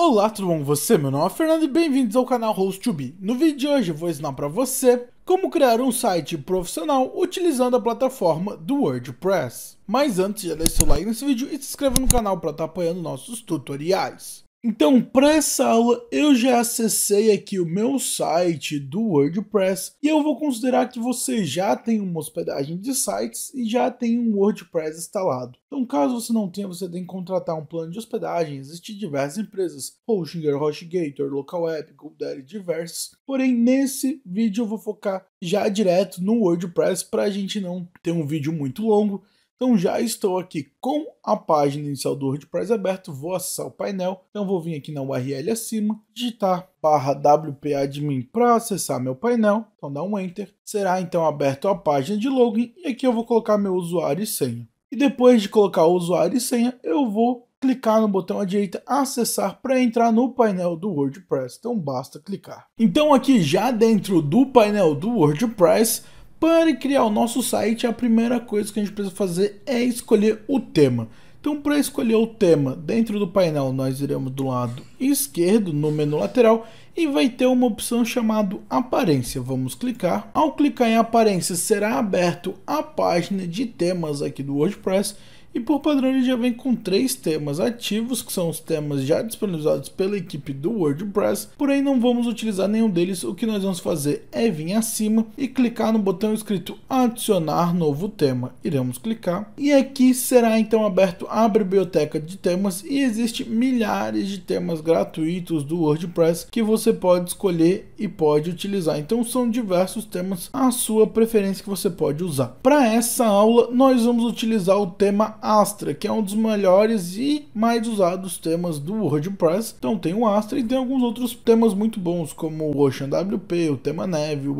Olá, tudo bom com você? Meu nome é Fernando e bem-vindos ao canal Host2B. No vídeo de hoje eu vou ensinar para você como criar um site profissional utilizando a plataforma do WordPress. Mas antes, já deixa seu like nesse vídeo e se inscreva no canal para estar tá apoiando nossos tutoriais. Então, para essa aula, eu já acessei aqui o meu site do WordPress e eu vou considerar que você já tem uma hospedagem de sites e já tem um WordPress instalado. Então, caso você não tenha, você tem que contratar um plano de hospedagem. Existem diversas empresas, Hostinger, HostGator, LocalWeb, GoDaddy, diversos. Porém, nesse vídeo eu vou focar já direto no WordPress para a gente não ter um vídeo muito longo então já estou aqui com a página inicial do WordPress aberto, vou acessar o painel, então vou vir aqui na URL acima, digitar barra wp-admin para acessar meu painel, então dá um enter, será então aberto a página de login e aqui eu vou colocar meu usuário e senha. E depois de colocar o usuário e senha, eu vou clicar no botão à direita acessar para entrar no painel do WordPress, então basta clicar. Então aqui já dentro do painel do WordPress, para criar o nosso site, a primeira coisa que a gente precisa fazer é escolher o tema. Então, para escolher o tema, dentro do painel nós iremos do lado esquerdo, no menu lateral, e vai ter uma opção chamada Aparência. Vamos clicar. Ao clicar em Aparência, será aberto a página de temas aqui do WordPress e por padrão ele já vem com três temas ativos, que são os temas já disponibilizados pela equipe do WordPress, porém não vamos utilizar nenhum deles, o que nós vamos fazer é vir acima e clicar no botão escrito adicionar novo tema. Iremos clicar e aqui será então aberto a biblioteca de temas e existe milhares de temas gratuitos do WordPress que você pode escolher e pode utilizar. Então são diversos temas à sua preferência que você pode usar. Para essa aula nós vamos utilizar o tema Astra, que é um dos melhores e mais usados temas do WordPress. Então tem o Astra e tem alguns outros temas muito bons, como o Ocean WP, o tema Neve, o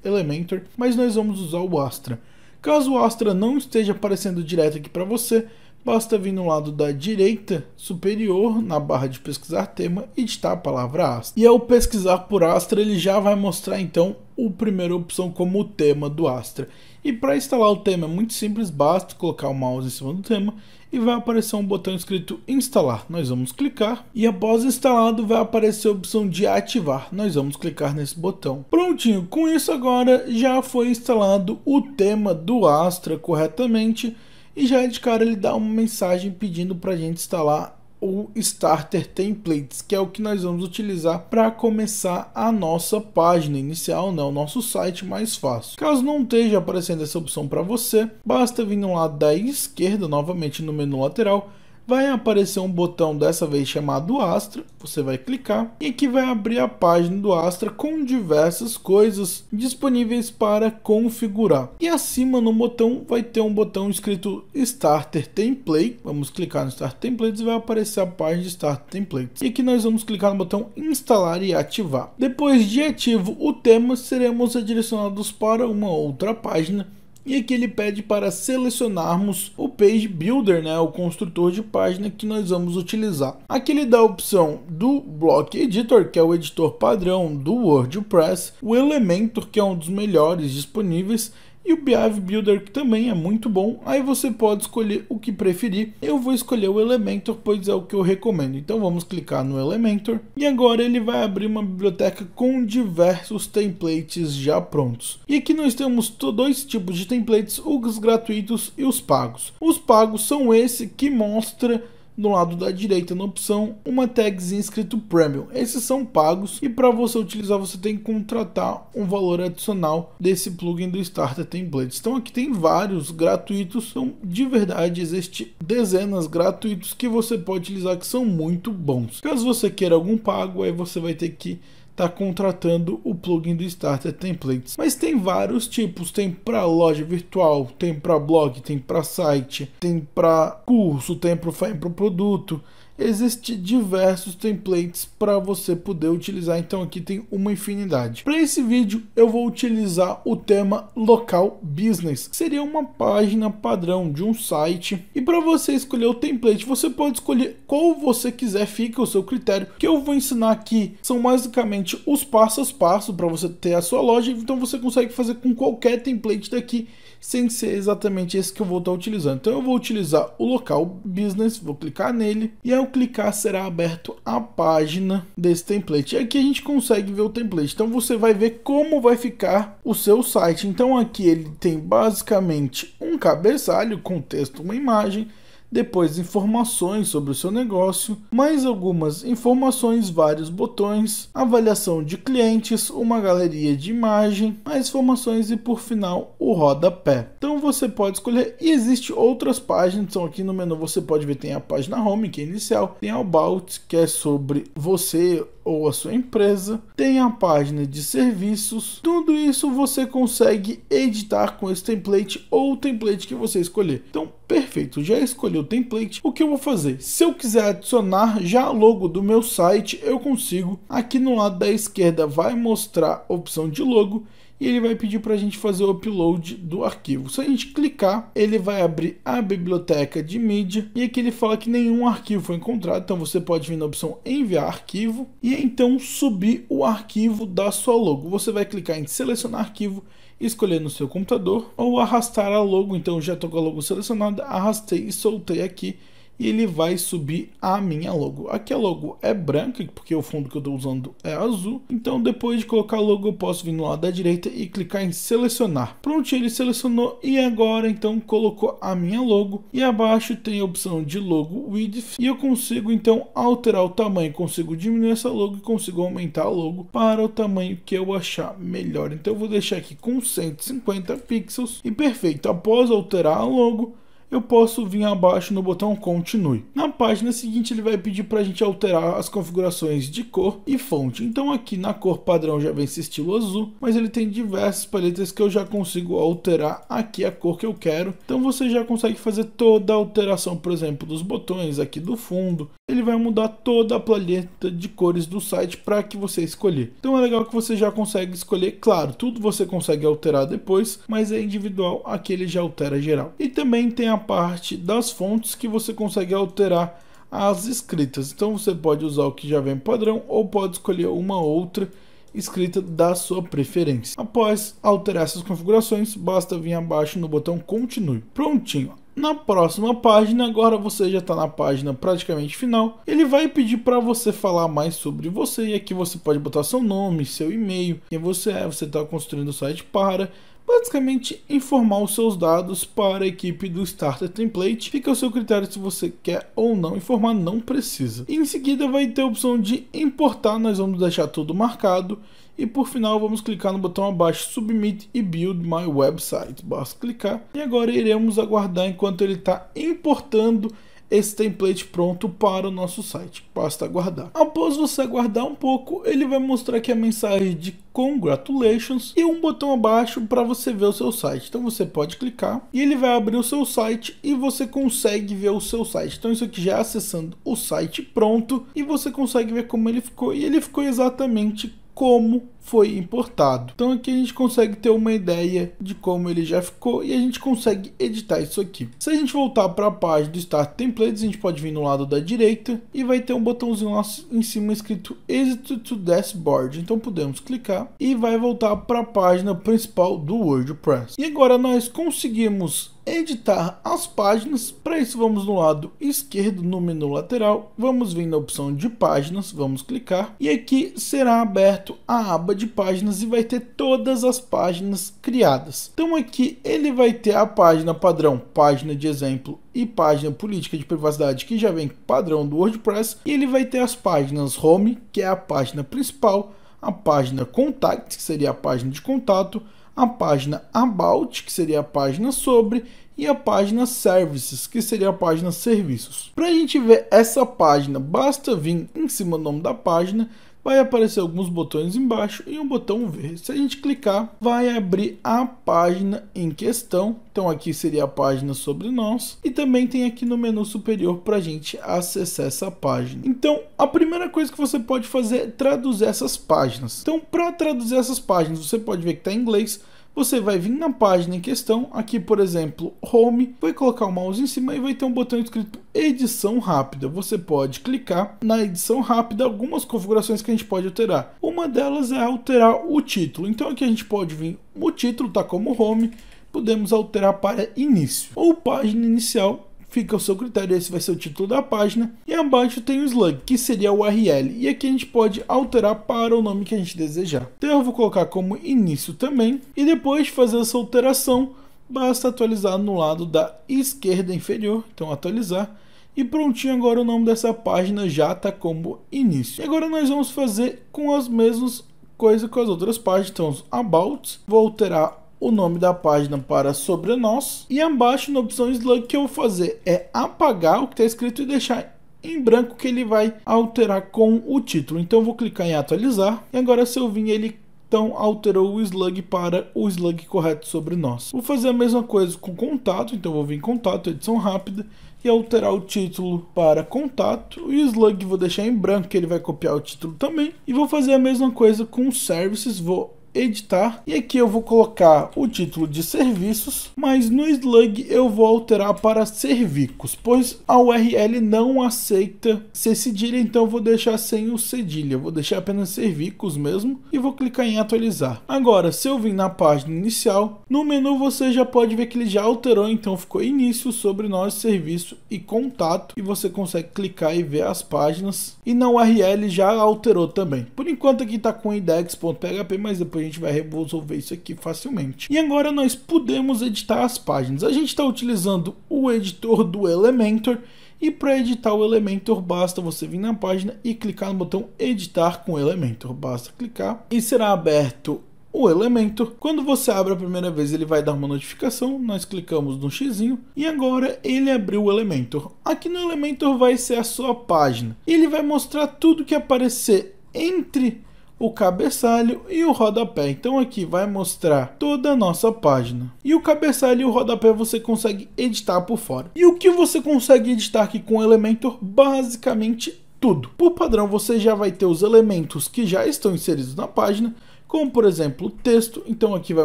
Elementor, mas nós vamos usar o Astra. Caso o Astra não esteja aparecendo direto aqui para você, basta vir no lado da direita superior na barra de pesquisar tema e digitar a palavra Astra. E ao pesquisar por Astra, ele já vai mostrar então a primeira opção como o tema do Astra. E para instalar o tema é muito simples, basta colocar o mouse em cima do tema e vai aparecer um botão escrito instalar. Nós vamos clicar e após instalado vai aparecer a opção de ativar. Nós vamos clicar nesse botão. Prontinho, com isso agora já foi instalado o tema do Astra corretamente e já de cara ele dá uma mensagem pedindo para a gente instalar ou Starter Templates, que é o que nós vamos utilizar para começar a nossa página inicial, né, o nosso site mais fácil. Caso não esteja aparecendo essa opção para você, basta vir no lado da esquerda, novamente no menu lateral, vai aparecer um botão dessa vez chamado Astra, você vai clicar e que vai abrir a página do Astra com diversas coisas disponíveis para configurar. E acima no botão vai ter um botão escrito Starter Template, vamos clicar no Starter Templates e vai aparecer a página de Starter Templates. E aqui nós vamos clicar no botão Instalar e Ativar. Depois de ativo o tema, seremos redirecionados para uma outra página e aqui ele pede para selecionarmos o Page Builder, né, o construtor de página que nós vamos utilizar. Aqui ele dá a opção do Block Editor, que é o editor padrão do WordPress, o Elementor, que é um dos melhores disponíveis, e o Behavior Builder que também é muito bom. Aí você pode escolher o que preferir. Eu vou escolher o Elementor, pois é o que eu recomendo. Então vamos clicar no Elementor e agora ele vai abrir uma biblioteca com diversos templates já prontos. E aqui nós temos dois tipos de templates, os gratuitos e os pagos. Os pagos são esse que mostra no lado da direita na opção uma tagzinha escrito Premium. Esses são pagos e para você utilizar você tem que contratar um valor adicional desse plugin do Starter Templates. Então aqui tem vários gratuitos, são de verdade existe dezenas gratuitos que você pode utilizar que são muito bons. Caso você queira algum pago aí você vai ter que está contratando o plugin do Starter Templates. Mas tem vários tipos, tem para loja virtual, tem para blog, tem para site, tem para curso, tem para produto existem diversos templates para você poder utilizar. Então aqui tem uma infinidade. Para esse vídeo eu vou utilizar o tema local business. Seria uma página padrão de um site. E para você escolher o template, você pode escolher qual você quiser, fica o seu critério. Que eu vou ensinar aqui são basicamente os passos a passo para você ter a sua loja. Então você consegue fazer com qualquer template daqui sem ser exatamente esse que eu vou estar tá utilizando. Então eu vou utilizar o local business, vou clicar nele e ao clicar será aberto a página desse template. E aqui a gente consegue ver o template. Então você vai ver como vai ficar o seu site. Então aqui ele tem basicamente um cabeçalho com texto, uma imagem depois informações sobre o seu negócio, mais algumas informações, vários botões, avaliação de clientes, uma galeria de imagem, mais informações e por final o rodapé. Então você pode escolher e existe outras páginas, então aqui no menu você pode ver tem a página home que é inicial, tem a about que é sobre você ou a sua empresa, tem a página de serviços. Tudo isso você consegue editar com esse template ou o template que você escolher. Então perfeito, já escolhi meu template, o que eu vou fazer? Se eu quiser adicionar já a logo do meu site, eu consigo. Aqui no lado da esquerda vai mostrar a opção de logo e ele vai pedir para a gente fazer o upload do arquivo. Se a gente clicar, ele vai abrir a biblioteca de mídia e aqui ele fala que nenhum arquivo foi encontrado, então você pode vir na opção enviar arquivo e então subir o arquivo da sua logo. Você vai clicar em selecionar arquivo escolher no seu computador ou arrastar a logo. Então já estou com a logo selecionada, arrastei e soltei aqui e ele vai subir a minha logo. Aqui a logo é branca, porque o fundo que eu estou usando é azul. Então depois de colocar a logo, eu posso vir no lado da direita e clicar em selecionar. Pronto, ele selecionou e agora então colocou a minha logo. E abaixo tem a opção de logo width e eu consigo então alterar o tamanho. Consigo diminuir essa logo e consigo aumentar a logo para o tamanho que eu achar melhor. Então eu vou deixar aqui com 150 pixels e perfeito. Após alterar a logo, eu posso vir abaixo no botão continue. Na página seguinte ele vai pedir para a gente alterar as configurações de cor e fonte. Então aqui na cor padrão já vem esse estilo azul, mas ele tem diversas paletas que eu já consigo alterar aqui é a cor que eu quero. Então você já consegue fazer toda a alteração, por exemplo, dos botões aqui do fundo. Ele vai mudar toda a paleta de cores do site para que você escolher. Então é legal que você já consegue escolher, claro, tudo você consegue alterar depois, mas é individual, aqui ele já altera geral. E também tem a a parte das fontes que você consegue alterar as escritas. Então você pode usar o que já vem padrão ou pode escolher uma outra escrita da sua preferência. Após alterar essas configurações, basta vir abaixo no botão continue. Prontinho. Na próxima página, agora você já está na página praticamente final, ele vai pedir para você falar mais sobre você e aqui você pode botar seu nome, seu e-mail, quem você é, você está construindo o site para, basicamente informar os seus dados para a equipe do Starter Template. Fica ao seu critério se você quer ou não informar, não precisa. E em seguida vai ter a opção de importar, nós vamos deixar tudo marcado. E por final vamos clicar no botão abaixo Submit e Build My Website. Basta clicar. E agora iremos aguardar enquanto ele está importando esse template pronto para o nosso site, basta aguardar. Após você aguardar um pouco, ele vai mostrar aqui a mensagem de congratulations e um botão abaixo para você ver o seu site. Então você pode clicar e ele vai abrir o seu site e você consegue ver o seu site. Então isso aqui já é acessando o site pronto e você consegue ver como ele ficou e ele ficou exatamente como foi importado. Então aqui a gente consegue ter uma ideia de como ele já ficou e a gente consegue editar isso aqui. Se a gente voltar para a página do Start Templates, a gente pode vir no lado da direita e vai ter um botãozinho lá em cima escrito Exit to Dashboard. Então podemos clicar e vai voltar para a página principal do WordPress. E agora nós conseguimos editar as páginas. Para isso vamos no lado esquerdo no menu lateral, vamos vir na opção de páginas, vamos clicar e aqui será aberto a aba de páginas e vai ter todas as páginas criadas. Então aqui ele vai ter a página padrão, página de exemplo e página política de privacidade que já vem padrão do WordPress e ele vai ter as páginas home, que é a página principal, a página contact que seria a página de contato, a página About, que seria a página sobre, e a página Services, que seria a página Serviços. Para a gente ver essa página, basta vir em cima do nome da página vai aparecer alguns botões embaixo e um botão verde. Se a gente clicar, vai abrir a página em questão. Então aqui seria a página sobre nós e também tem aqui no menu superior para a gente acessar essa página. Então a primeira coisa que você pode fazer é traduzir essas páginas. Então para traduzir essas páginas, você pode ver que está em inglês, você vai vir na página em questão, aqui por exemplo, Home, vai colocar o mouse em cima e vai ter um botão escrito edição rápida. Você pode clicar na edição rápida algumas configurações que a gente pode alterar. Uma delas é alterar o título. Então aqui a gente pode vir, o título está como Home, podemos alterar para início ou página inicial Fica ao seu critério, esse vai ser o título da página. E abaixo tem o slug, que seria o URL. E aqui a gente pode alterar para o nome que a gente desejar. Então eu vou colocar como início também. E depois de fazer essa alteração, basta atualizar no lado da esquerda inferior. Então atualizar. E prontinho, agora o nome dessa página já está como início. E agora nós vamos fazer com as mesmas coisas com as outras páginas. Então, About, vou alterar o nome da página para sobre nós e abaixo na opção slug que eu vou fazer é apagar o que está escrito e deixar em branco que ele vai alterar com o título. Então vou clicar em atualizar e agora se eu vim ele então alterou o slug para o slug correto sobre nós. Vou fazer a mesma coisa com contato, então vou vir em contato, edição rápida e alterar o título para contato. O slug vou deixar em branco, que ele vai copiar o título também. E vou fazer a mesma coisa com services, vou editar e aqui eu vou colocar o título de serviços, mas no slug eu vou alterar para servicos, pois a URL não aceita ser cedilha, então eu vou deixar sem o cedilha, vou deixar apenas servicos mesmo e vou clicar em atualizar. Agora, se eu vim na página inicial, no menu você já pode ver que ele já alterou, então ficou início, sobre nós, serviço e contato e você consegue clicar e ver as páginas e na URL já alterou também. Por enquanto aqui está com index.php, mas depois gente vai resolver isso aqui facilmente. E agora nós podemos editar as páginas. A gente está utilizando o editor do Elementor e para editar o Elementor, basta você vir na página e clicar no botão editar com Elementor. Basta clicar e será aberto o Elementor. Quando você abre a primeira vez, ele vai dar uma notificação, nós clicamos no xizinho e agora ele abriu o Elementor. Aqui no Elementor vai ser a sua página. Ele vai mostrar tudo que aparecer entre o cabeçalho e o rodapé. Então aqui vai mostrar toda a nossa página. E o cabeçalho e o rodapé você consegue editar por fora. E o que você consegue editar aqui com o Elementor? Basicamente tudo. Por padrão você já vai ter os elementos que já estão inseridos na página, como por exemplo texto, então aqui vai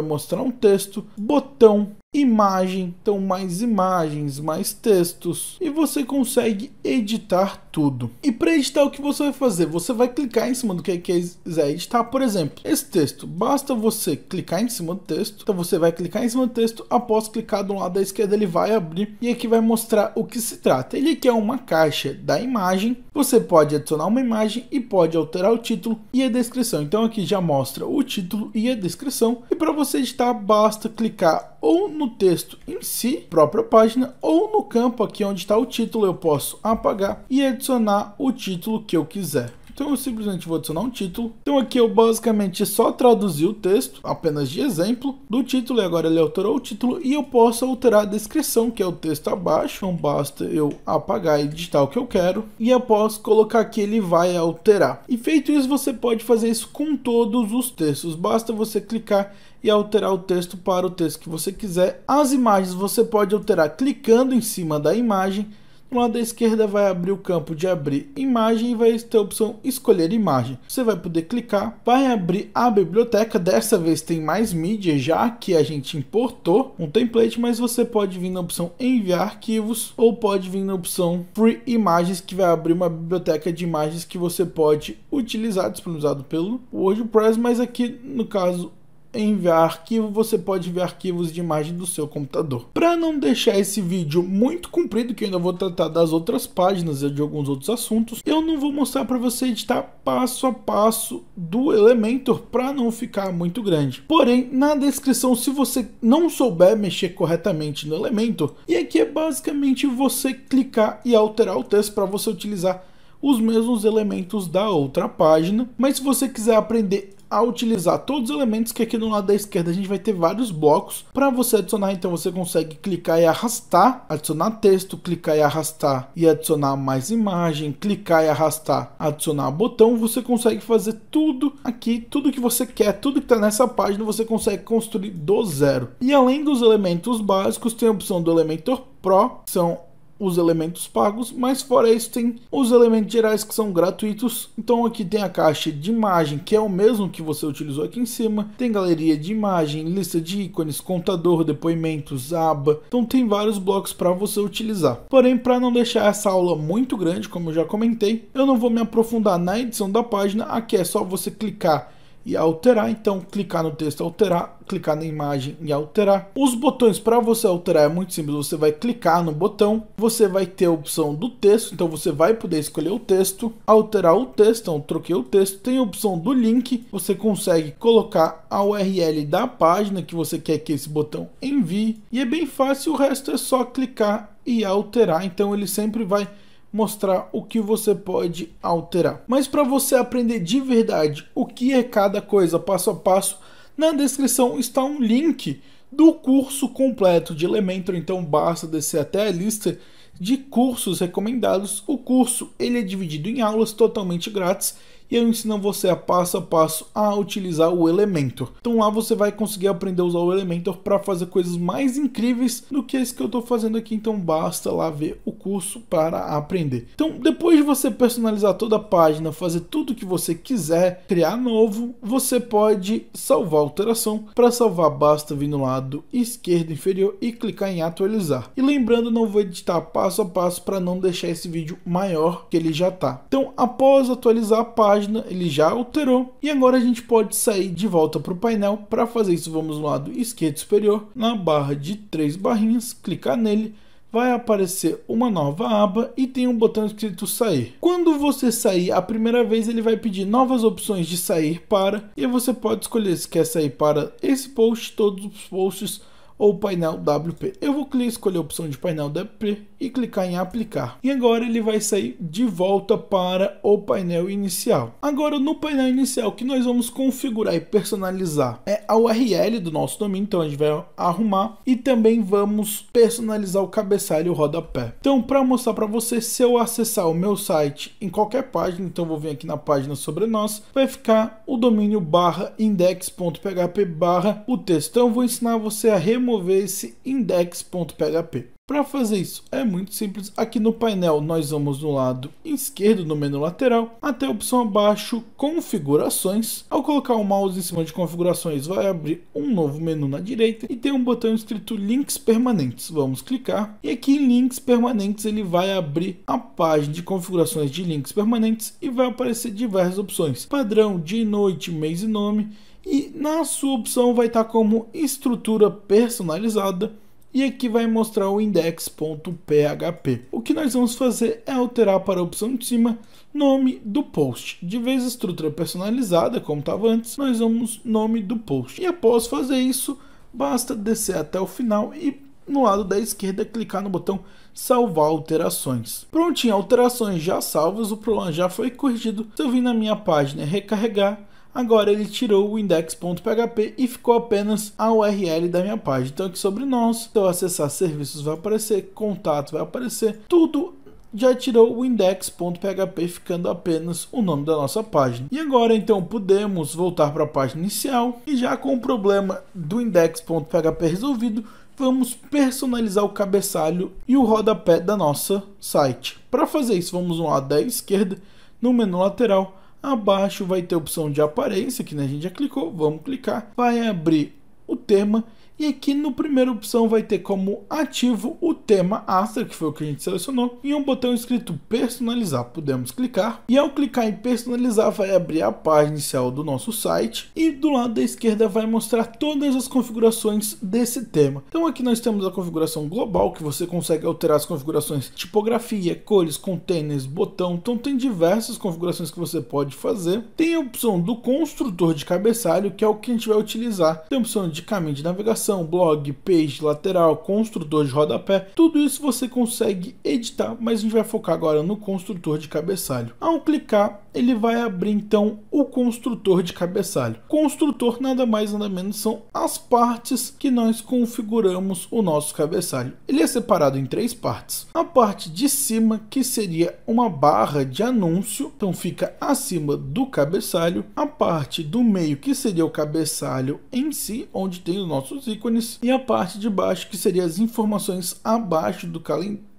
mostrar um texto, botão, imagem, então mais imagens, mais textos e você consegue editar tudo. E para editar o que você vai fazer? Você vai clicar em cima do que quiser editar, por exemplo, esse texto. Basta você clicar em cima do texto. Então você vai clicar em cima do texto, após clicar do lado da esquerda ele vai abrir e aqui vai mostrar o que se trata. Ele aqui é uma caixa da imagem você pode adicionar uma imagem e pode alterar o título e a descrição. Então aqui já mostra o título e a descrição. E para você editar, basta clicar ou no texto em si, própria página, ou no campo aqui onde está o título, eu posso apagar e adicionar o título que eu quiser. Então eu simplesmente vou adicionar um título. Então aqui eu basicamente só traduzi o texto, apenas de exemplo, do título. E agora ele alterou o título e eu posso alterar a descrição, que é o texto abaixo. Então basta eu apagar e digitar o que eu quero. E após colocar que ele vai alterar. E feito isso, você pode fazer isso com todos os textos. Basta você clicar e alterar o texto para o texto que você quiser. As imagens você pode alterar clicando em cima da imagem o lado da esquerda vai abrir o campo de abrir imagem e vai ter a opção escolher imagem. Você vai poder clicar, vai abrir a biblioteca. Dessa vez tem mais mídia já que a gente importou um template, mas você pode vir na opção enviar arquivos ou pode vir na opção free imagens que vai abrir uma biblioteca de imagens que você pode utilizar disponibilizado pelo WordPress, mas aqui no caso enviar arquivo, você pode enviar arquivos de imagem do seu computador. Para não deixar esse vídeo muito comprido, que eu ainda vou tratar das outras páginas e de alguns outros assuntos, eu não vou mostrar para você editar passo a passo do Elementor para não ficar muito grande. Porém, na descrição, se você não souber mexer corretamente no Elementor, e aqui é basicamente você clicar e alterar o texto para você utilizar os mesmos elementos da outra página, mas se você quiser aprender a utilizar todos os elementos que aqui no lado da esquerda a gente vai ter vários blocos para você adicionar. Então você consegue clicar e arrastar, adicionar texto, clicar e arrastar e adicionar mais imagem, clicar e arrastar, adicionar botão. Você consegue fazer tudo aqui, tudo que você quer, tudo que está nessa página você consegue construir do zero. E além dos elementos básicos, tem a opção do Elementor Pro, que são os elementos pagos, mas fora isso tem os elementos gerais que são gratuitos. Então aqui tem a caixa de imagem, que é o mesmo que você utilizou aqui em cima. Tem galeria de imagem, lista de ícones, contador, depoimentos, aba. Então tem vários blocos para você utilizar. Porém, para não deixar essa aula muito grande, como eu já comentei, eu não vou me aprofundar na edição da página. Aqui é só você clicar e alterar. Então, clicar no texto alterar, clicar na imagem e alterar. Os botões para você alterar é muito simples. Você vai clicar no botão, você vai ter a opção do texto. Então, você vai poder escolher o texto, alterar o texto. Então, troquei o texto. Tem a opção do link. Você consegue colocar a URL da página que você quer que esse botão envie. E é bem fácil. O resto é só clicar e alterar. Então, ele sempre vai mostrar o que você pode alterar. Mas para você aprender de verdade o que é cada coisa passo a passo, na descrição está um link do curso completo de Elementor, então basta descer até a lista de cursos recomendados. O curso ele é dividido em aulas totalmente grátis e eu ensino você a passo a passo a utilizar o Elementor. Então lá você vai conseguir aprender a usar o Elementor para fazer coisas mais incríveis do que esse que eu estou fazendo aqui, então basta lá ver o curso para aprender. Então depois de você personalizar toda a página, fazer tudo que você quiser, criar novo, você pode salvar a alteração. Para salvar basta vir no lado esquerdo inferior e clicar em atualizar. E lembrando, não vou editar passo a passo para não deixar esse vídeo maior que ele já está. Então após atualizar a página, página, ele já alterou. E agora a gente pode sair de volta para o painel. Para fazer isso, vamos no lado esquerdo superior, na barra de três barrinhas, clicar nele vai aparecer uma nova aba e tem um botão escrito sair. Quando você sair a primeira vez, ele vai pedir novas opções de sair para e você pode escolher se quer sair para esse post, todos os posts ou painel WP. Eu vou escolher a opção de painel WP e clicar em aplicar. E agora ele vai sair de volta para o painel inicial. Agora no painel inicial que nós vamos configurar e personalizar é a URL do nosso domínio, então a gente vai arrumar e também vamos personalizar o cabeçalho e o rodapé. Então para mostrar para você, se eu acessar o meu site em qualquer página, então vou vir aqui na página sobre nós, vai ficar o domínio barra index.php barra o texto. Então eu vou ensinar você a remover remover esse index.php. Para fazer isso é muito simples, aqui no painel nós vamos no lado esquerdo no menu lateral até a opção abaixo configurações, ao colocar o mouse em cima de configurações vai abrir um novo menu na direita e tem um botão escrito links permanentes, vamos clicar e aqui em links permanentes ele vai abrir a página de configurações de links permanentes e vai aparecer diversas opções, padrão, dia e noite, mês e nome e na sua opção vai estar como estrutura personalizada e aqui vai mostrar o index.php. O que nós vamos fazer é alterar para a opção de cima nome do post. De vez estrutura personalizada, como estava antes, nós vamos nome do post. E após fazer isso, basta descer até o final e no lado da esquerda clicar no botão salvar alterações. Prontinho, alterações já salvas, o problema já foi corrigido. Se eu vir na minha página recarregar, Agora ele tirou o index.php e ficou apenas a URL da minha página. Então aqui sobre nós, se eu acessar serviços vai aparecer, contato vai aparecer, tudo já tirou o index.php, ficando apenas o nome da nossa página. E agora então podemos voltar para a página inicial e já com o problema do index.php resolvido, vamos personalizar o cabeçalho e o rodapé da nossa site. Para fazer isso, vamos no lado da esquerda, no menu lateral, Abaixo vai ter a opção de aparência, que né, a gente já clicou, vamos clicar. Vai abrir o tema e aqui no primeira opção vai ter como ativo o tema Astra, que foi o que a gente selecionou, e um botão escrito personalizar. Podemos clicar. E ao clicar em personalizar, vai abrir a página inicial do nosso site. E do lado da esquerda vai mostrar todas as configurações desse tema. Então aqui nós temos a configuração global, que você consegue alterar as configurações tipografia, cores, containers, botão. Então tem diversas configurações que você pode fazer. Tem a opção do construtor de cabeçalho, que é o que a gente vai utilizar. Tem a opção de caminho de navegação publicação, blog, page, lateral, construtor de rodapé, tudo isso você consegue editar, mas a gente vai focar agora no construtor de cabeçalho. Ao clicar, ele vai abrir então o construtor de cabeçalho. Construtor nada mais nada menos são as partes que nós configuramos o nosso cabeçalho. Ele é separado em três partes. A parte de cima que seria uma barra de anúncio, então fica acima do cabeçalho. A parte do meio que seria o cabeçalho em si, onde tem os nossos ícones e a parte de baixo que seria as informações abaixo do,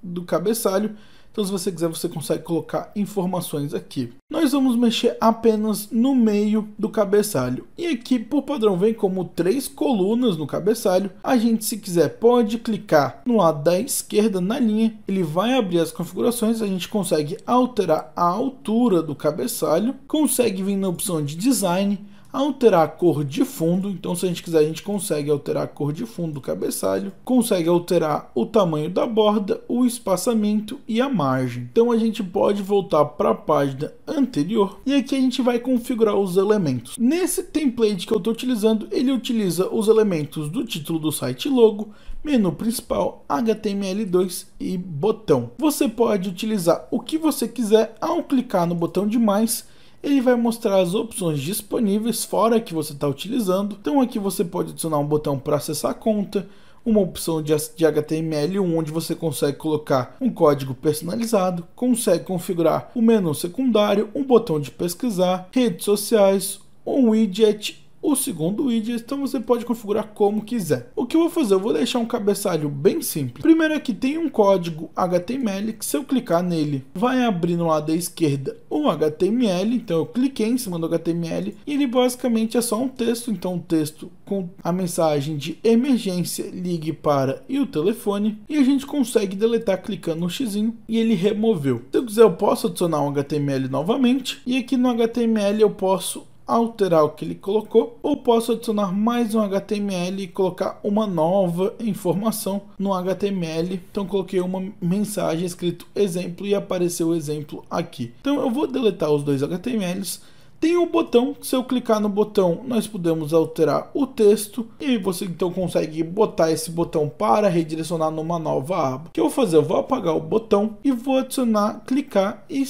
do cabeçalho. Então se você quiser você consegue colocar informações aqui. Nós vamos mexer apenas no meio do cabeçalho. E aqui por padrão vem como três colunas no cabeçalho. A gente se quiser pode clicar no lado da esquerda na linha. Ele vai abrir as configurações. A gente consegue alterar a altura do cabeçalho. Consegue vir na opção de design alterar a cor de fundo. Então, se a gente quiser, a gente consegue alterar a cor de fundo do cabeçalho, consegue alterar o tamanho da borda, o espaçamento e a margem. Então, a gente pode voltar para a página anterior e aqui a gente vai configurar os elementos. Nesse template que eu estou utilizando, ele utiliza os elementos do título do site logo, menu principal, HTML2 e botão. Você pode utilizar o que você quiser ao clicar no botão de mais ele vai mostrar as opções disponíveis fora que você está utilizando. Então aqui você pode adicionar um botão para acessar a conta, uma opção de HTML onde você consegue colocar um código personalizado, consegue configurar o menu secundário, um botão de pesquisar, redes sociais, um widget o segundo widget, então você pode configurar como quiser. O que eu vou fazer? Eu vou deixar um cabeçalho bem simples. Primeiro aqui tem um código HTML que se eu clicar nele, vai abrir no lado da esquerda o HTML. Então eu cliquei em cima do HTML e ele basicamente é só um texto. Então um texto com a mensagem de emergência, ligue para e o telefone. E a gente consegue deletar clicando no xizinho e ele removeu. Se eu quiser eu posso adicionar um HTML novamente. E aqui no HTML eu posso alterar o que ele colocou ou posso adicionar mais um HTML e colocar uma nova informação no HTML. Então coloquei uma mensagem escrito exemplo e apareceu o exemplo aqui. Então eu vou deletar os dois HTMLs tem o um botão, se eu clicar no botão nós podemos alterar o texto e você então consegue botar esse botão para redirecionar numa nova aba. O que eu vou fazer? Eu vou apagar o botão e vou adicionar, clicar e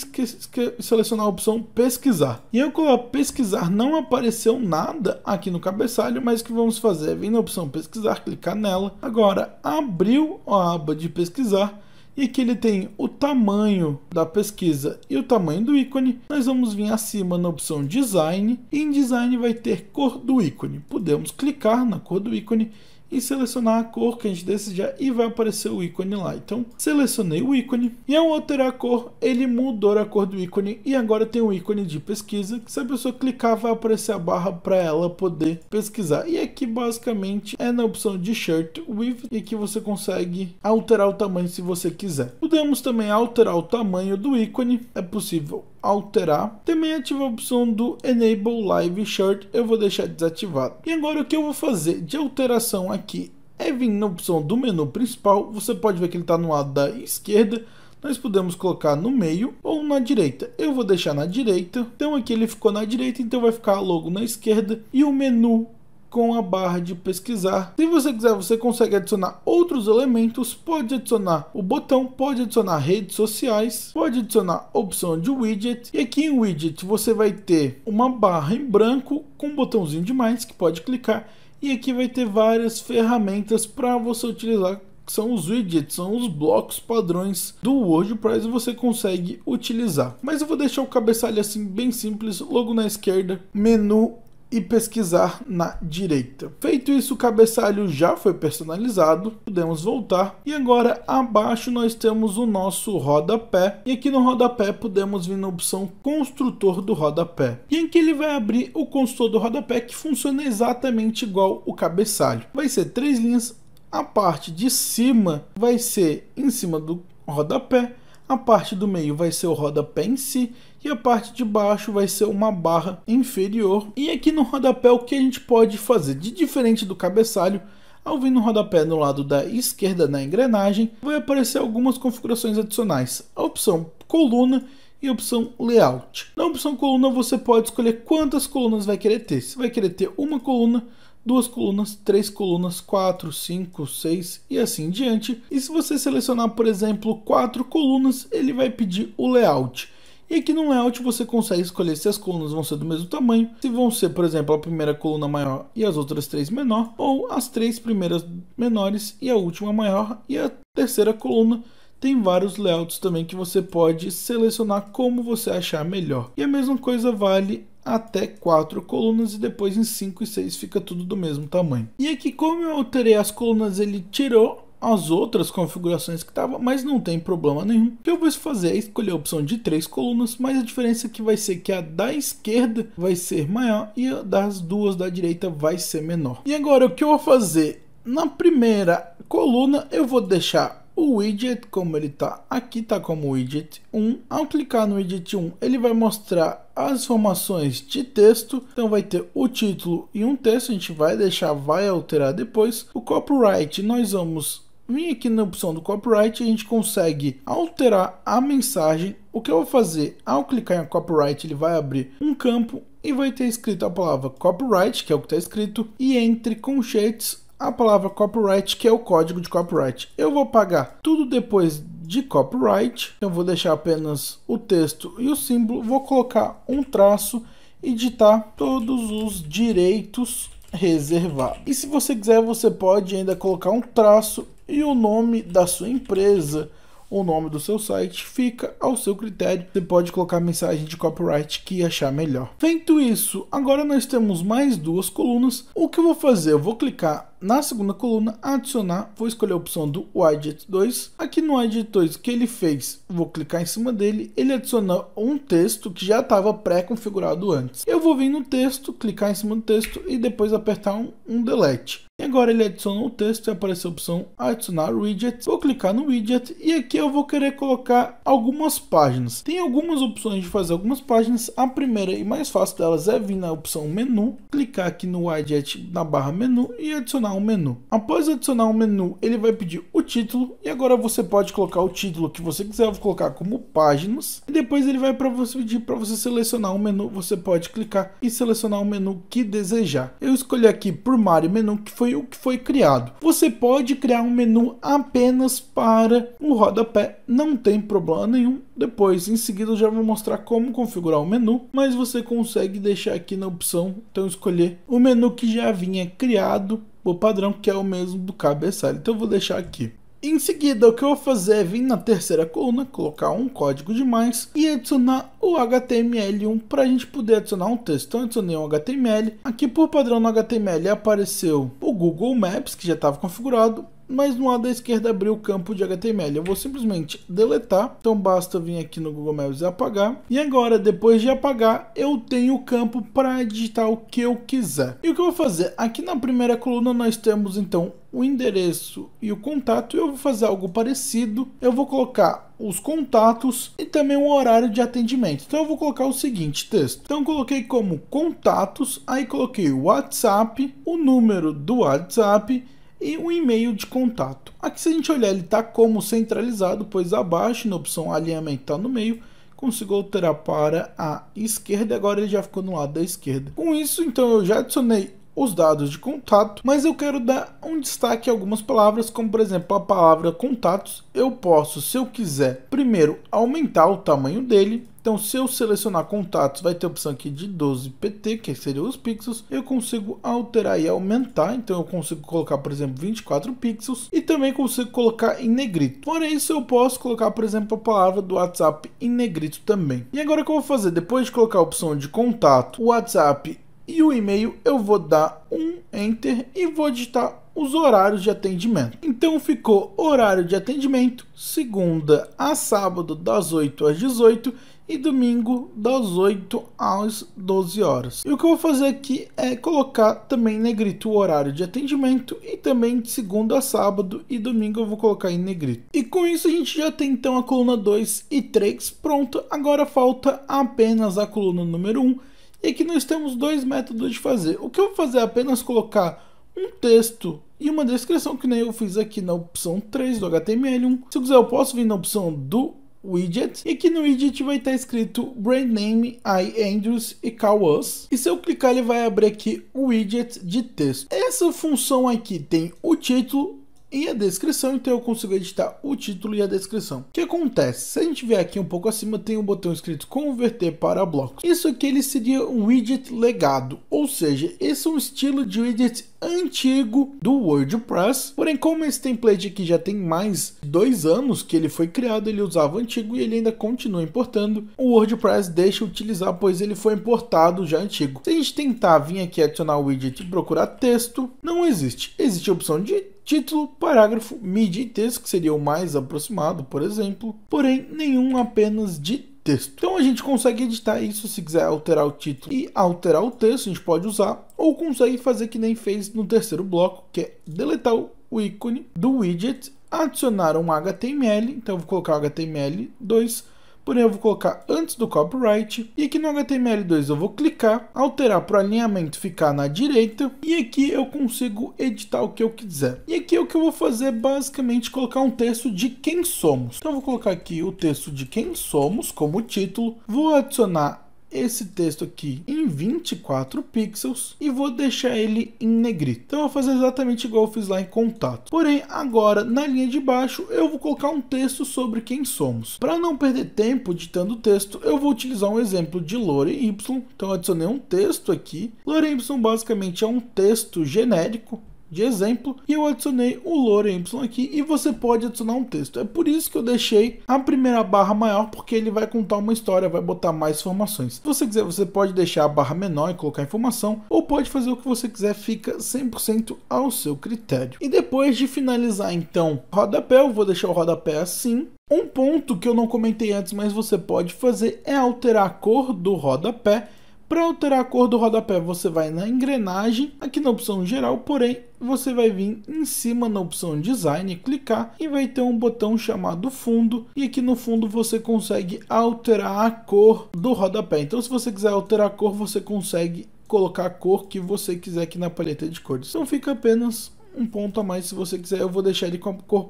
selecionar a opção pesquisar. E eu coloco pesquisar, não apareceu nada aqui no cabeçalho, mas o que vamos fazer? Vem na opção pesquisar, clicar nela. Agora abriu a aba de pesquisar e que ele tem o tamanho da pesquisa e o tamanho do ícone, nós vamos vir acima na opção Design e em Design vai ter cor do ícone. Podemos clicar na cor do ícone e selecionar a cor que a gente desejar e vai aparecer o ícone lá. Então, selecionei o ícone e ao é alterar a cor, ele mudou a cor do ícone e agora tem um ícone de pesquisa que se a pessoa clicar vai aparecer a barra para ela poder pesquisar. E aqui basicamente é na opção de Shirt With e que você consegue alterar o tamanho se você quiser. Podemos também alterar o tamanho do ícone, é possível alterar. Também ativa a opção do Enable Live Short, eu vou deixar desativado. E agora o que eu vou fazer de alteração aqui é vir na opção do menu principal, você pode ver que ele está no lado da esquerda, nós podemos colocar no meio ou na direita. Eu vou deixar na direita, então aqui ele ficou na direita, então vai ficar logo na esquerda. E o menu com a barra de pesquisar. Se você quiser, você consegue adicionar outros elementos, pode adicionar o botão, pode adicionar redes sociais, pode adicionar opção de widget. E aqui em widget você vai ter uma barra em branco com um botãozinho de mais que pode clicar. E aqui vai ter várias ferramentas para você utilizar que são os widgets, são os blocos padrões do WordPress você consegue utilizar. Mas eu vou deixar o cabeçalho assim bem simples, logo na esquerda, menu e pesquisar na direita. Feito isso, o cabeçalho já foi personalizado, podemos voltar e agora abaixo nós temos o nosso rodapé e aqui no rodapé podemos vir na opção construtor do rodapé e aqui ele vai abrir o construtor do rodapé que funciona exatamente igual o cabeçalho. Vai ser três linhas, a parte de cima vai ser em cima do rodapé, a parte do meio vai ser o rodapé em si e a parte de baixo vai ser uma barra inferior. E aqui no rodapé o que a gente pode fazer de diferente do cabeçalho ao vir no rodapé no lado da esquerda na engrenagem, vai aparecer algumas configurações adicionais. A opção coluna e a opção layout. Na opção coluna você pode escolher quantas colunas vai querer ter. Se vai querer ter uma coluna, duas colunas, três colunas, quatro, cinco, seis e assim diante. E se você selecionar, por exemplo, quatro colunas, ele vai pedir o layout. E aqui no é layout você consegue escolher se as colunas vão ser do mesmo tamanho, se vão ser, por exemplo, a primeira coluna maior e as outras três menor, ou as três primeiras menores e a última maior e a terceira coluna tem vários layouts também que você pode selecionar como você achar melhor. E a mesma coisa vale até quatro colunas e depois em 5 e 6 fica tudo do mesmo tamanho. E aqui como eu alterei as colunas, ele tirou as outras configurações que estavam, mas não tem problema nenhum. O que eu vou fazer é escolher a opção de três colunas, mas a diferença é que vai ser que a da esquerda vai ser maior e a das duas da direita vai ser menor. E agora o que eu vou fazer? Na primeira coluna eu vou deixar o widget como ele está aqui está como widget 1 ao clicar no widget 1 ele vai mostrar as formações de texto então vai ter o título e um texto a gente vai deixar vai alterar depois o copyright nós vamos Vim aqui na opção do copyright, a gente consegue alterar a mensagem. O que eu vou fazer ao clicar em copyright, ele vai abrir um campo e vai ter escrito a palavra copyright, que é o que está escrito, e entre conchetes a palavra copyright, que é o código de copyright. Eu vou pagar tudo depois de copyright, eu vou deixar apenas o texto e o símbolo, vou colocar um traço e digitar todos os direitos reservar. E se você quiser, você pode ainda colocar um traço e o nome da sua empresa. O nome do seu site fica ao seu critério. Você pode colocar a mensagem de copyright que achar melhor. Feito isso, agora nós temos mais duas colunas. O que eu vou fazer? Eu vou clicar na segunda coluna, adicionar, vou escolher a opção do widget 2. Aqui no widget 2 que ele fez, vou clicar em cima dele, ele adicionou um texto que já estava pré-configurado antes. Eu vou vir no texto, clicar em cima do texto e depois apertar um, um delete. E agora ele adicionou o texto e aparece a opção adicionar widget. Vou clicar no widget e aqui eu vou querer colocar algumas páginas. Tem algumas opções de fazer algumas páginas. A primeira e mais fácil delas é vir na opção menu, clicar aqui no widget na barra menu e adicionar adicionar um menu. Após adicionar um menu, ele vai pedir o título e agora você pode colocar o título que você quiser, vou colocar como páginas. E depois ele vai para você pedir para você selecionar um menu, você pode clicar e selecionar o um menu que desejar. Eu escolhi aqui por mario menu que foi o que foi criado. Você pode criar um menu apenas para o rodapé, não tem problema nenhum. Depois, em seguida, eu já vou mostrar como configurar o menu, mas você consegue deixar aqui na opção, então escolher o menu que já vinha criado o padrão que é o mesmo do cabeçalho. Então eu vou deixar aqui. Em seguida, o que eu vou fazer é vir na terceira coluna, colocar um código de mais e adicionar o HTML1 para a gente poder adicionar um texto. Então, adicionei um HTML. Aqui, por padrão no HTML, apareceu o Google Maps, que já estava configurado, mas no lado da esquerda abriu o campo de HTML. Eu vou simplesmente deletar, então basta vir aqui no Google Maps e apagar. E agora, depois de apagar, eu tenho o campo para digitar o que eu quiser. E o que eu vou fazer? Aqui na primeira coluna nós temos então o endereço e o contato. Eu vou fazer algo parecido. Eu vou colocar os contatos e também o horário de atendimento. Então eu vou colocar o seguinte texto. Então coloquei como contatos, aí coloquei o WhatsApp, o número do WhatsApp e um e-mail de contato. Aqui se a gente olhar ele está como centralizado, pois abaixo na opção alinhamento está no meio, consigo alterar para a esquerda e agora ele já ficou no lado da esquerda. Com isso então eu já adicionei os dados de contato, mas eu quero dar um destaque a algumas palavras, como por exemplo a palavra contatos. Eu posso, se eu quiser, primeiro aumentar o tamanho dele. Então, se eu selecionar contatos, vai ter a opção aqui de 12 pt, que seriam os pixels. Eu consigo alterar e aumentar. Então, eu consigo colocar, por exemplo, 24 pixels. E também consigo colocar em negrito. Fora isso, eu posso colocar, por exemplo, a palavra do WhatsApp em negrito também. E agora o que eu vou fazer? Depois de colocar a opção de contato, o WhatsApp e o e-mail eu vou dar um enter e vou digitar os horários de atendimento. Então ficou horário de atendimento segunda a sábado das 8 às 18 e domingo das 8 às 12 horas. E o que eu vou fazer aqui é colocar também negrito o horário de atendimento e também de segunda a sábado e domingo eu vou colocar em negrito. E com isso a gente já tem então a coluna 2 e 3 pronto Agora falta apenas a coluna número 1 e que nós temos dois métodos de fazer. O que eu vou fazer é apenas colocar um texto e uma descrição, que nem eu fiz aqui na opção 3 do HTML1. Se eu quiser, eu posso vir na opção do widget, e aqui no widget vai estar escrito brand name, I, Andrews e call us, e se eu clicar ele vai abrir aqui o widget de texto. Essa função aqui tem o título, e a descrição, então eu consigo editar o título e a descrição. O que acontece? Se a gente vier aqui um pouco acima, tem um botão escrito converter para blocos. Isso aqui ele seria um widget legado, ou seja, esse é um estilo de widget antigo do WordPress. Porém, como esse template aqui já tem mais de dois anos que ele foi criado, ele usava antigo e ele ainda continua importando. O WordPress deixa utilizar, pois ele foi importado já antigo. Se a gente tentar vir aqui adicionar o widget e procurar texto, não existe. Existe a opção de Título, parágrafo, mídia e texto, que seria o mais aproximado, por exemplo, porém nenhum apenas de texto. Então a gente consegue editar isso se quiser alterar o título e alterar o texto, a gente pode usar, ou consegue fazer que nem fez no terceiro bloco, que é deletar o ícone do widget, adicionar um HTML, então vou colocar HTML2 porém eu vou colocar antes do copyright. E aqui no HTML2 eu vou clicar, alterar para o alinhamento ficar na direita. E aqui eu consigo editar o que eu quiser. E aqui o que eu vou fazer é basicamente colocar um texto de quem somos. Então eu vou colocar aqui o texto de quem somos como título. Vou adicionar esse texto aqui em 24 pixels e vou deixar ele em negrito. Então eu vou fazer exatamente igual eu fiz lá em contato. Porém, agora na linha de baixo eu vou colocar um texto sobre quem somos. Para não perder tempo ditando o texto, eu vou utilizar um exemplo de Lorem Y. Então adicionei um texto aqui. Lorem Y basicamente é um texto genérico de exemplo e eu adicionei o Lore y aqui e você pode adicionar um texto. É por isso que eu deixei a primeira barra maior porque ele vai contar uma história, vai botar mais informações. Se você quiser, você pode deixar a barra menor e colocar informação ou pode fazer o que você quiser, fica 100% ao seu critério. E depois de finalizar então rodapé, eu vou deixar o rodapé assim um ponto que eu não comentei antes, mas você pode fazer é alterar a cor do rodapé para alterar a cor do rodapé, você vai na engrenagem, aqui na opção geral, porém, você vai vir em cima na opção design, clicar e vai ter um botão chamado fundo e aqui no fundo você consegue alterar a cor do rodapé. Então se você quiser alterar a cor, você consegue colocar a cor que você quiser aqui na paleta de cores. Então fica apenas um ponto a mais se você quiser, eu vou deixar ele com a cor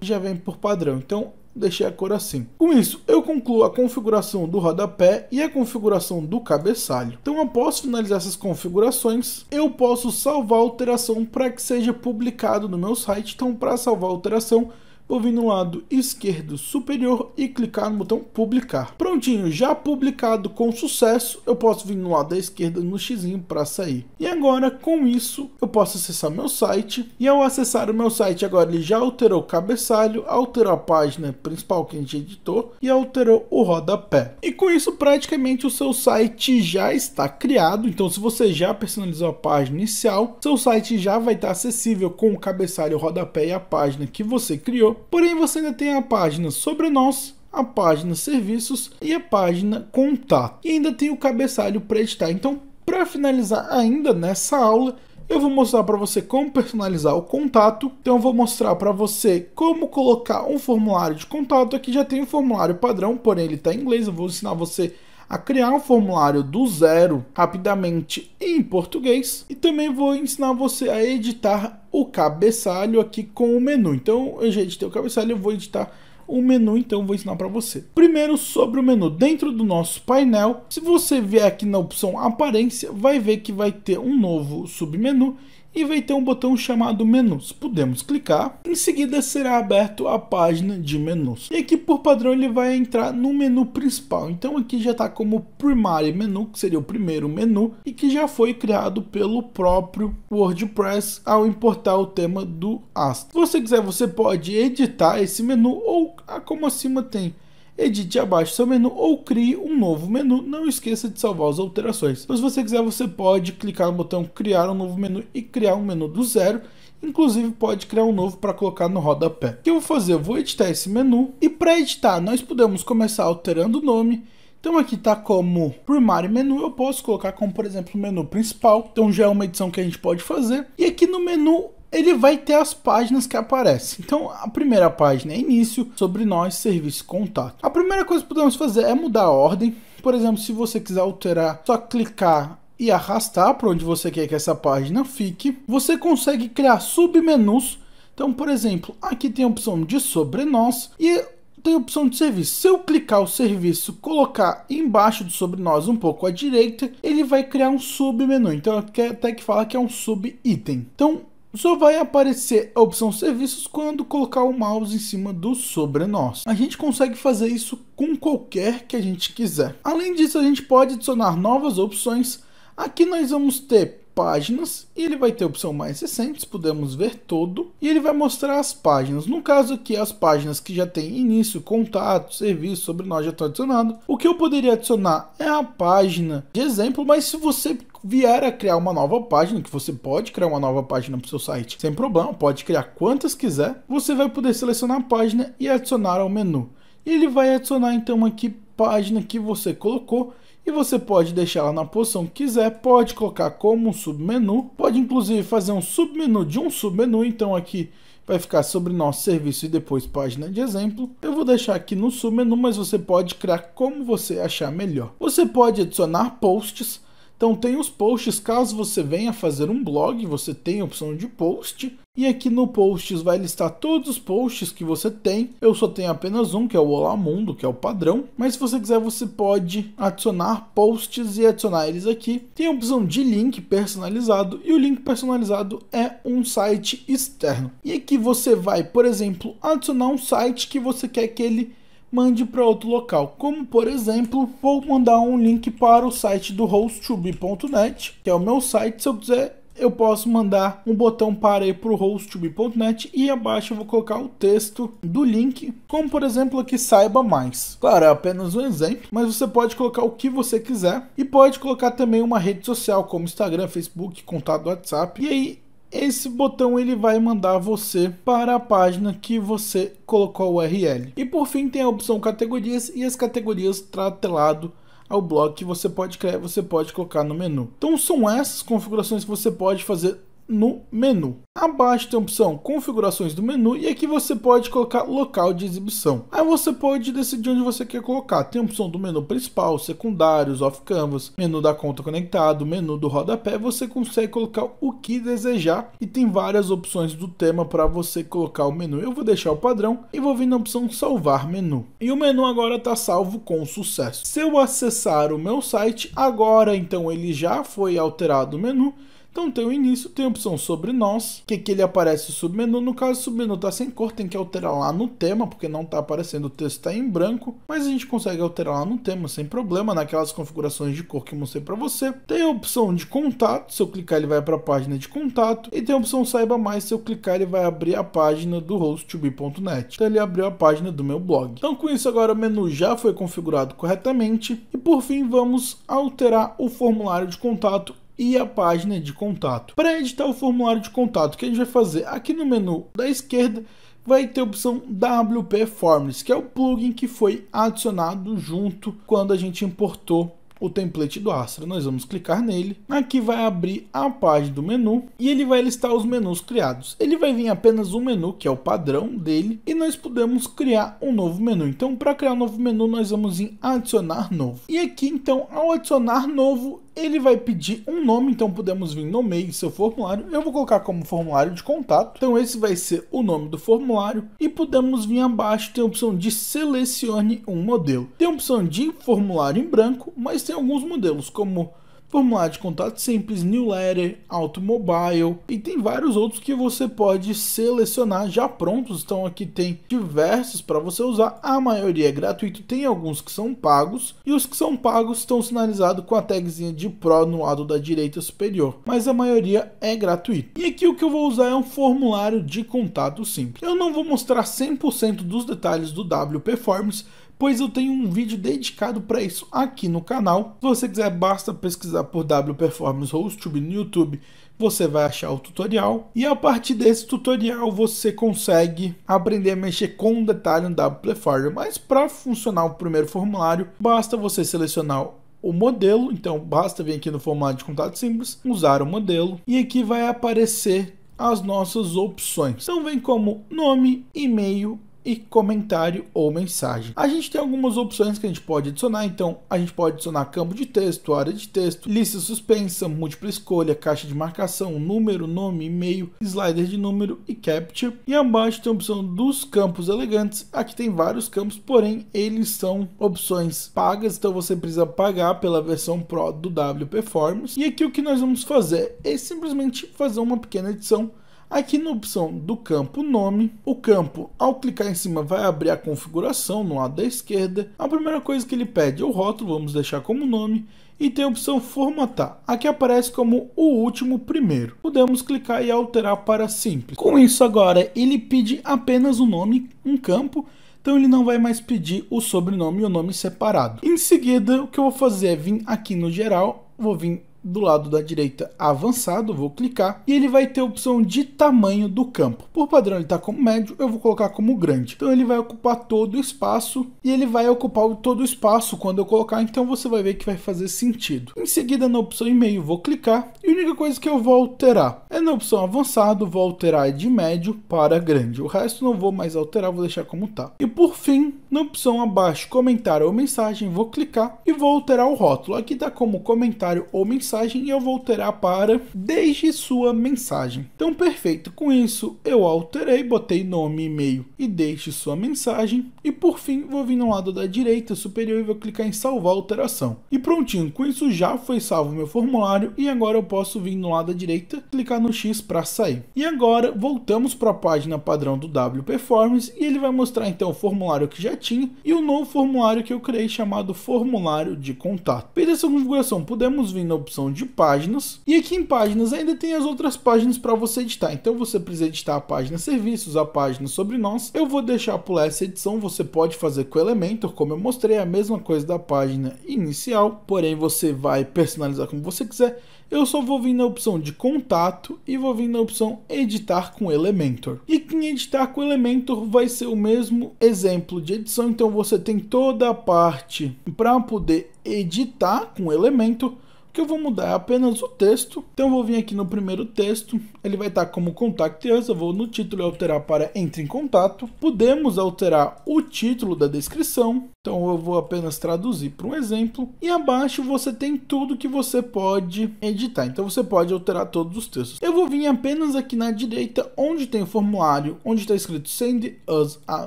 já vem por padrão. Então deixei a cor assim. Com isso, eu concluo a configuração do rodapé e a configuração do cabeçalho. Então, após finalizar essas configurações, eu posso salvar a alteração para que seja publicado no meu site. Então, para salvar a alteração, Vou vir no lado esquerdo superior e clicar no botão publicar. Prontinho, já publicado com sucesso, eu posso vir no lado da esquerda no x para sair. E agora, com isso, eu posso acessar meu site. E ao acessar o meu site, agora ele já alterou o cabeçalho, alterou a página principal que a gente editou e alterou o rodapé. E com isso, praticamente o seu site já está criado. Então, se você já personalizou a página inicial, seu site já vai estar acessível com o cabeçalho, o rodapé e a página que você criou porém você ainda tem a página sobre nós, a página serviços e a página contato. E ainda tem o cabeçalho para editar. Então, para finalizar ainda nessa aula, eu vou mostrar para você como personalizar o contato. Então, eu vou mostrar para você como colocar um formulário de contato. Aqui já tem um formulário padrão, porém ele está em inglês. Eu vou ensinar você a criar um formulário do zero rapidamente em português e também vou ensinar você a editar o cabeçalho aqui com o menu. Então eu já editei o cabeçalho, eu vou editar o menu, então vou ensinar para você. Primeiro sobre o menu, dentro do nosso painel, se você vier aqui na opção aparência, vai ver que vai ter um novo submenu e vai ter um botão chamado menus. Podemos clicar, em seguida será aberto a página de menus. E aqui por padrão ele vai entrar no menu principal. Então aqui já está como primary menu, que seria o primeiro menu e que já foi criado pelo próprio WordPress ao importar o tema do Astro. Se você quiser, você pode editar esse menu ou como acima tem edite abaixo seu menu ou crie um novo menu. Não esqueça de salvar as alterações. Então, se você quiser, você pode clicar no botão criar um novo menu e criar um menu do zero. Inclusive pode criar um novo para colocar no rodapé. O que eu vou fazer? Eu vou editar esse menu e para editar nós podemos começar alterando o nome. Então aqui está como primário menu, eu posso colocar como por exemplo o menu principal. Então já é uma edição que a gente pode fazer. E aqui no menu ele vai ter as páginas que aparecem. Então, a primeira página é início, sobre nós, serviço contato. A primeira coisa que podemos fazer é mudar a ordem. Por exemplo, se você quiser alterar, só clicar e arrastar para onde você quer que essa página fique. Você consegue criar submenus. Então, por exemplo, aqui tem a opção de sobre nós e tem a opção de serviço. Se eu clicar o serviço, colocar embaixo do sobre nós um pouco à direita, ele vai criar um submenu. Então, até que fala que é um subitem. Então, só vai aparecer a opção serviços quando colocar o mouse em cima do sobre nós. A gente consegue fazer isso com qualquer que a gente quiser. Além disso, a gente pode adicionar novas opções. Aqui nós vamos ter páginas e ele vai ter a opção mais recentes, podemos ver todo, e ele vai mostrar as páginas. No caso aqui, as páginas que já tem início, contato, serviço, sobre nós já está adicionado. O que eu poderia adicionar é a página de exemplo, mas se você vier a criar uma nova página, que você pode criar uma nova página para o seu site sem problema, pode criar quantas quiser, você vai poder selecionar a página e adicionar ao menu. ele vai adicionar então aqui página que você colocou e você pode deixá-la na posição que quiser, pode colocar como um submenu, pode inclusive fazer um submenu de um submenu, então aqui vai ficar sobre nosso serviço e depois página de exemplo. Eu vou deixar aqui no submenu, mas você pode criar como você achar melhor. Você pode adicionar posts, então tem os posts, caso você venha fazer um blog, você tem a opção de post, e aqui no posts vai listar todos os posts que você tem. Eu só tenho apenas um, que é o Olá Mundo, que é o padrão. Mas se você quiser, você pode adicionar posts e adicionar eles aqui. Tem a opção de link personalizado e o link personalizado é um site externo. E aqui você vai, por exemplo, adicionar um site que você quer que ele mande para outro local. Como por exemplo, vou mandar um link para o site do HostTube.net, que é o meu site, se eu quiser eu posso mandar um botão para ir para o hostube.net e abaixo eu vou colocar o texto do link, como por exemplo aqui saiba mais. Claro, é apenas um exemplo, mas você pode colocar o que você quiser e pode colocar também uma rede social como Instagram, Facebook, contato WhatsApp. E aí esse botão ele vai mandar você para a página que você colocou a URL. E por fim tem a opção categorias e as categorias tratelado lado ao bloco que você pode criar, você pode colocar no menu. Então são essas configurações que você pode fazer no menu. Abaixo tem a opção configurações do menu e aqui você pode colocar local de exibição. Aí você pode decidir onde você quer colocar. Tem a opção do menu principal, secundários, off-canvas, menu da conta conectado, menu do rodapé. Você consegue colocar o que desejar e tem várias opções do tema para você colocar o menu. Eu vou deixar o padrão e vou vir na opção salvar menu. E o menu agora está salvo com sucesso. Se eu acessar o meu site, agora então ele já foi alterado o menu então tem o início, tem a opção sobre nós, que aqui é ele aparece o submenu. No caso, o submenu está sem cor, tem que alterar lá no tema, porque não está aparecendo, o texto está em branco, mas a gente consegue alterar lá no tema sem problema, naquelas configurações de cor que eu mostrei para você. Tem a opção de contato, se eu clicar ele vai para a página de contato, e tem a opção saiba mais, se eu clicar ele vai abrir a página do host2b.net. Então ele abriu a página do meu blog. Então com isso agora o menu já foi configurado corretamente, e por fim vamos alterar o formulário de contato e a página de contato. Para editar o formulário de contato, que a gente vai fazer aqui no menu da esquerda, vai ter a opção WP Forms, que é o plugin que foi adicionado junto quando a gente importou o template do Astra. Nós vamos clicar nele. Aqui vai abrir a página do menu e ele vai listar os menus criados. Ele vai vir apenas um menu, que é o padrão dele, e nós podemos criar um novo menu. Então, para criar um novo menu, nós vamos em adicionar novo. E aqui, então, ao adicionar novo, ele vai pedir um nome, então podemos vir nomeie seu formulário. Eu vou colocar como formulário de contato. Então esse vai ser o nome do formulário. E podemos vir abaixo, tem a opção de selecione um modelo. Tem a opção de formulário em branco, mas tem alguns modelos, como formulário de contato simples, letter, automobile e tem vários outros que você pode selecionar já prontos. Então aqui tem diversos para você usar. A maioria é gratuito, tem alguns que são pagos e os que são pagos estão sinalizados com a tagzinha de Pro no lado da direita superior, mas a maioria é gratuito. E aqui o que eu vou usar é um formulário de contato simples. Eu não vou mostrar 100% dos detalhes do W Performance, pois eu tenho um vídeo dedicado para isso aqui no canal. Se você quiser, basta pesquisar por W Performance HostTube no YouTube, você vai achar o tutorial. E a partir desse tutorial você consegue aprender a mexer com detalhe no W Performance. Mas para funcionar o primeiro formulário, basta você selecionar o modelo, então basta vir aqui no formulário de contato simples, usar o modelo e aqui vai aparecer as nossas opções. Então vem como nome, e-mail, e comentário ou mensagem. A gente tem algumas opções que a gente pode adicionar, então a gente pode adicionar campo de texto, área de texto, lista suspensa, múltipla escolha, caixa de marcação, número, nome, e-mail, slider de número e capture. E abaixo tem a opção dos campos elegantes. Aqui tem vários campos, porém eles são opções pagas, então você precisa pagar pela versão Pro do W Performance. E aqui o que nós vamos fazer é simplesmente fazer uma pequena edição Aqui na opção do campo nome, o campo ao clicar em cima vai abrir a configuração no lado da esquerda. A primeira coisa que ele pede é o rótulo, vamos deixar como nome. E tem a opção formatar, aqui aparece como o último primeiro. Podemos clicar e alterar para simples. Com isso agora ele pede apenas o nome, um campo, então ele não vai mais pedir o sobrenome e o nome separado. Em seguida o que eu vou fazer é vir aqui no geral, vou vir do lado da direita avançado, vou clicar, e ele vai ter a opção de tamanho do campo. Por padrão ele está como médio, eu vou colocar como grande. Então ele vai ocupar todo o espaço, e ele vai ocupar todo o espaço quando eu colocar, então você vai ver que vai fazer sentido. Em seguida na opção e-mail vou clicar, e a única coisa que eu vou alterar é na opção avançado, vou alterar de médio para grande. O resto não vou mais alterar, vou deixar como está. E por fim, na opção abaixo comentário ou mensagem, vou clicar e vou alterar o rótulo. Aqui está como comentário ou mensagem, mensagem e eu vou alterar para desde sua mensagem. Então, perfeito. Com isso, eu alterei, botei nome, e-mail e deixe sua mensagem. E por fim, vou vir no lado da direita superior e vou clicar em salvar alteração. E prontinho, com isso já foi salvo meu formulário e agora eu posso vir no lado da direita, clicar no X para sair. E agora voltamos para a página padrão do W Performance e ele vai mostrar então o formulário que já tinha e o novo formulário que eu criei chamado formulário de contato. Feita essa configuração, podemos vir na opção opção de páginas. E aqui em páginas ainda tem as outras páginas para você editar. Então você precisa editar a página serviços, a página sobre nós. Eu vou deixar pular essa edição, você pode fazer com Elementor, como eu mostrei, a mesma coisa da página inicial, porém você vai personalizar como você quiser. Eu só vou vir na opção de contato e vou vir na opção editar com Elementor. E quem editar com Elementor vai ser o mesmo exemplo de edição, então você tem toda a parte para poder editar com Elementor que eu vou mudar é apenas o texto. Então eu vou vir aqui no primeiro texto, ele vai estar como contact us, eu vou no título alterar para entre em contato. Podemos alterar o título da descrição, então eu vou apenas traduzir para um exemplo. E abaixo você tem tudo que você pode editar, então você pode alterar todos os textos. Eu vou vir apenas aqui na direita, onde tem o formulário, onde está escrito send us a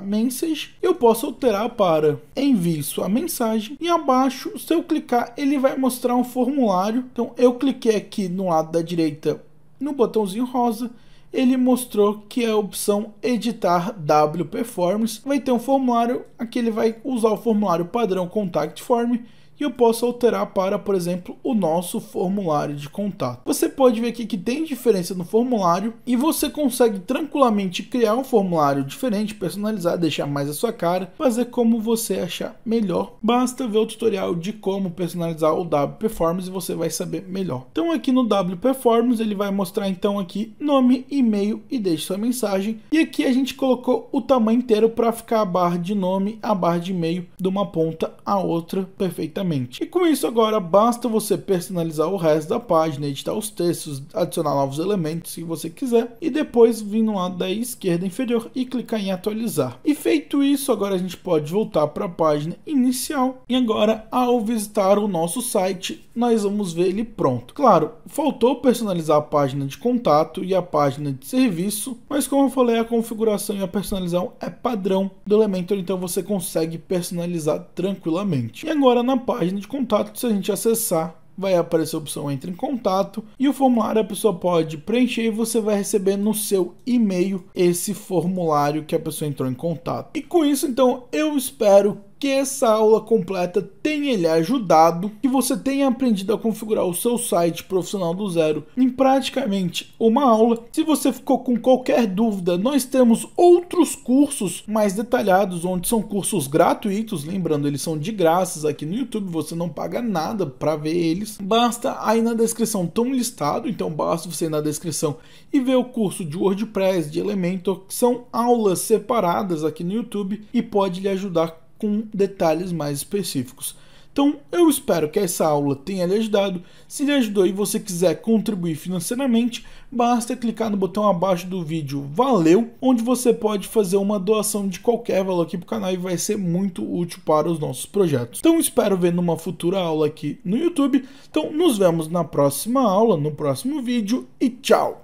message, eu posso alterar para envie sua mensagem. E abaixo, se eu clicar, ele vai mostrar um formulário usuário. Então eu cliquei aqui no lado da direita no botãozinho rosa, ele mostrou que é a opção editar W Performance vai ter um formulário, aqui ele vai usar o formulário padrão Contact Form e eu posso alterar para, por exemplo, o nosso formulário de contato. Você pode ver aqui que tem diferença no formulário e você consegue tranquilamente criar um formulário diferente, personalizar, deixar mais a sua cara, fazer como você achar melhor. Basta ver o tutorial de como personalizar o W Performance e você vai saber melhor. Então aqui no W Performance ele vai mostrar então aqui nome, e-mail e deixe sua mensagem. E aqui a gente colocou o tamanho inteiro para ficar a barra de nome, a barra de e-mail de uma ponta a outra perfeitamente diariamente. E com isso agora basta você personalizar o resto da página, editar os textos, adicionar novos elementos se você quiser e depois vir no lado da esquerda inferior e clicar em atualizar. E feito isso, agora a gente pode voltar para a página inicial e agora ao visitar o nosso site, nós vamos ver ele pronto. Claro, faltou personalizar a página de contato e a página de serviço, mas como eu falei, a configuração e a personalização é padrão do Elementor, então você consegue personalizar tranquilamente. E agora na página página de contato. Se a gente acessar, vai aparecer a opção Entre em Contato e o formulário a pessoa pode preencher e você vai receber no seu e-mail esse formulário que a pessoa entrou em contato. E com isso, então, eu espero que essa aula completa tenha lhe ajudado, que você tenha aprendido a configurar o seu site profissional do zero em praticamente uma aula. Se você ficou com qualquer dúvida, nós temos outros cursos mais detalhados, onde são cursos gratuitos, lembrando, eles são de graças aqui no YouTube, você não paga nada para ver eles. Basta aí na descrição tão listado, então basta você ir na descrição e ver o curso de WordPress, de Elementor, que são aulas separadas aqui no YouTube e pode lhe ajudar com detalhes mais específicos. Então, eu espero que essa aula tenha lhe ajudado. Se lhe ajudou e você quiser contribuir financeiramente, basta clicar no botão abaixo do vídeo Valeu, onde você pode fazer uma doação de qualquer valor aqui para o canal e vai ser muito útil para os nossos projetos. Então, espero ver numa futura aula aqui no YouTube. Então, nos vemos na próxima aula, no próximo vídeo e tchau!